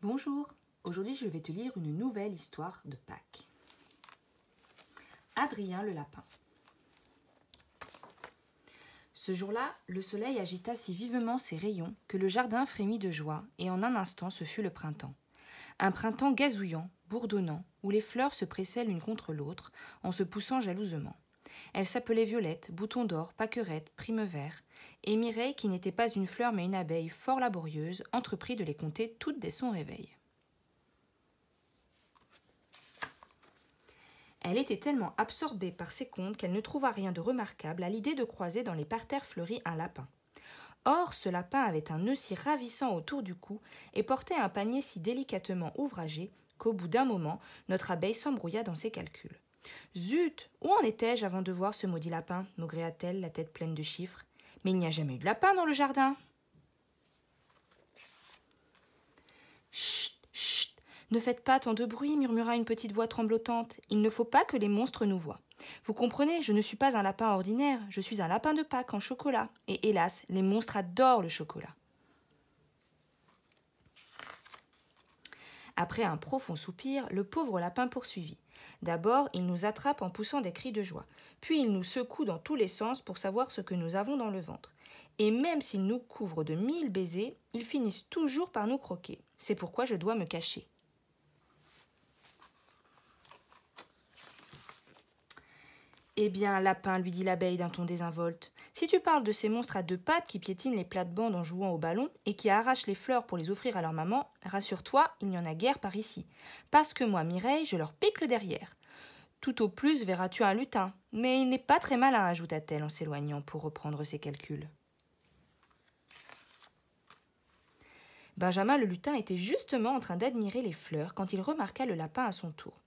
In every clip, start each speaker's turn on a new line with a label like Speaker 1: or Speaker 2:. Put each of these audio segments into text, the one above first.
Speaker 1: Bonjour, aujourd'hui je vais te lire une nouvelle histoire de Pâques. Adrien le lapin. Ce jour-là, le soleil agita si vivement ses rayons que le jardin frémit de joie, et en un instant ce fut le printemps. Un printemps gazouillant, bourdonnant, où les fleurs se pressaient l'une contre l'autre, en se poussant jalousement. Elle s'appelait Violette, Bouton d'Or, Paquerette, Prime Vert, et Mireille, qui n'était pas une fleur mais une abeille fort laborieuse, entreprit de les compter toutes dès son réveil. Elle était tellement absorbée par ses contes qu'elle ne trouva rien de remarquable à l'idée de croiser dans les parterres fleuris un lapin. Or, ce lapin avait un nœud si ravissant autour du cou et portait un panier si délicatement ouvragé qu'au bout d'un moment, notre abeille s'embrouilla dans ses calculs. Zut Où en étais-je avant de voir ce maudit lapin maugréa-t-elle, la tête pleine de chiffres. Mais il n'y a jamais eu de lapin dans le jardin Chut Chut Ne faites pas tant de bruit, murmura une petite voix tremblotante. Il ne faut pas que les monstres nous voient. Vous comprenez, je ne suis pas un lapin ordinaire, je suis un lapin de Pâques en chocolat. Et hélas, les monstres adorent le chocolat. Après un profond soupir, le pauvre lapin poursuivit. D'abord, il nous attrape en poussant des cris de joie, puis il nous secoue dans tous les sens pour savoir ce que nous avons dans le ventre. Et même s'il nous couvre de mille baisers, ils finissent toujours par nous croquer. C'est pourquoi je dois me cacher. Eh bien, lapin, lui dit l'abeille d'un ton désinvolte, si tu parles de ces monstres à deux pattes qui piétinent les plates-bandes en jouant au ballon et qui arrachent les fleurs pour les offrir à leur maman, rassure-toi, il n'y en a guère par ici. Parce que moi, Mireille, je leur pique le derrière. Tout au plus verras-tu un lutin, mais il n'est pas très malin, ajouta-t-elle en s'éloignant pour reprendre ses calculs. Benjamin le lutin était justement en train d'admirer les fleurs quand il remarqua le lapin à son tour.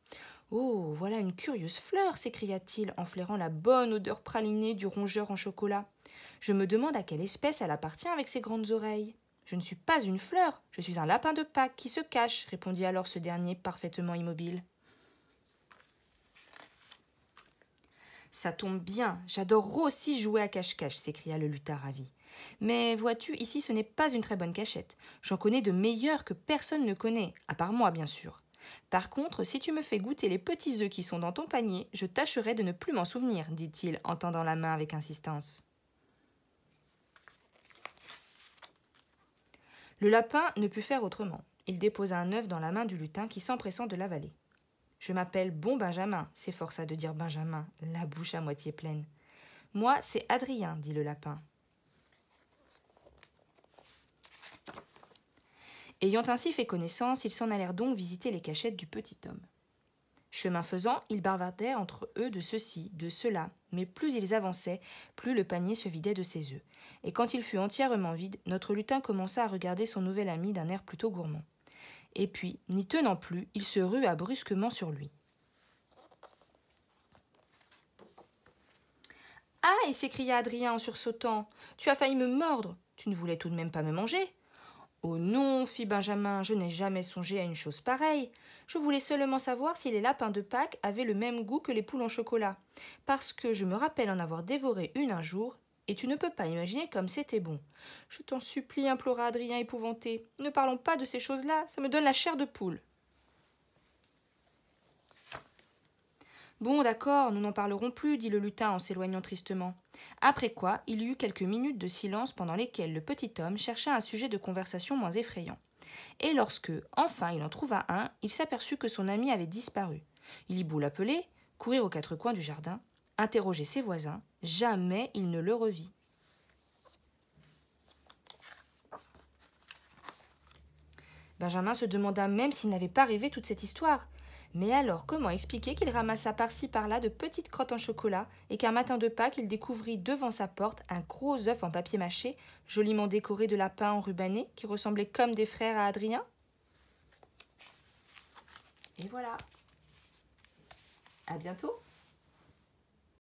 Speaker 1: Oh, voilà une curieuse fleur s'écria-t-il en flairant la bonne odeur pralinée du rongeur en chocolat. Je me demande à quelle espèce elle appartient avec ses grandes oreilles. Je ne suis pas une fleur, je suis un lapin de Pâques qui se cache, répondit alors ce dernier parfaitement immobile. Ça tombe bien, j'adore aussi jouer à cache-cache, s'écria le lutin ravi. Mais vois-tu, ici ce n'est pas une très bonne cachette. J'en connais de meilleures que personne ne connaît, à part moi bien sûr. Par contre, si tu me fais goûter les petits œufs qui sont dans ton panier, je tâcherai de ne plus m'en souvenir, dit-il en tendant la main avec insistance. Le lapin ne put faire autrement. Il déposa un œuf dans la main du lutin qui s'empressant de l'avaler. Je m'appelle Bon Benjamin, s'efforça de dire Benjamin, la bouche à moitié pleine. Moi, c'est Adrien, dit le lapin. Ayant ainsi fait connaissance, ils s'en allèrent donc visiter les cachettes du petit homme. Chemin faisant, ils bavardèrent entre eux de ceci, de cela, mais plus ils avançaient, plus le panier se vidait de ses œufs. Et quand il fut entièrement vide, notre lutin commença à regarder son nouvel ami d'un air plutôt gourmand. Et puis, n'y tenant plus, il se rua brusquement sur lui. Ah s'écria Adrien en sursautant. Tu as failli me mordre. Tu ne voulais tout de même pas me manger. Oh non, fit Benjamin, je n'ai jamais songé à une chose pareille. Je voulais seulement savoir si les lapins de Pâques avaient le même goût que les poules en chocolat, parce que je me rappelle en avoir dévoré une un jour, et tu ne peux pas imaginer comme c'était bon. Je t'en supplie, implora Adrien épouvanté, ne parlons pas de ces choses-là, ça me donne la chair de poule. Bon, d'accord, nous n'en parlerons plus, dit le lutin en s'éloignant tristement. Après quoi, il y eut quelques minutes de silence pendant lesquelles le petit homme chercha un sujet de conversation moins effrayant. Et lorsque, enfin, il en trouva un, il s'aperçut que son ami avait disparu. Il y beau l'appeler, courir aux quatre coins du jardin, interroger ses voisins, jamais il ne le revit. Benjamin se demanda même s'il n'avait pas rêvé toute cette histoire. Mais alors, comment expliquer qu'il ramassa par-ci par-là de petites crottes en chocolat et qu'un matin de Pâques, il découvrit devant sa porte un gros œuf en papier mâché, joliment décoré de lapins enrubannés qui ressemblaient comme des frères à Adrien Et voilà. À bientôt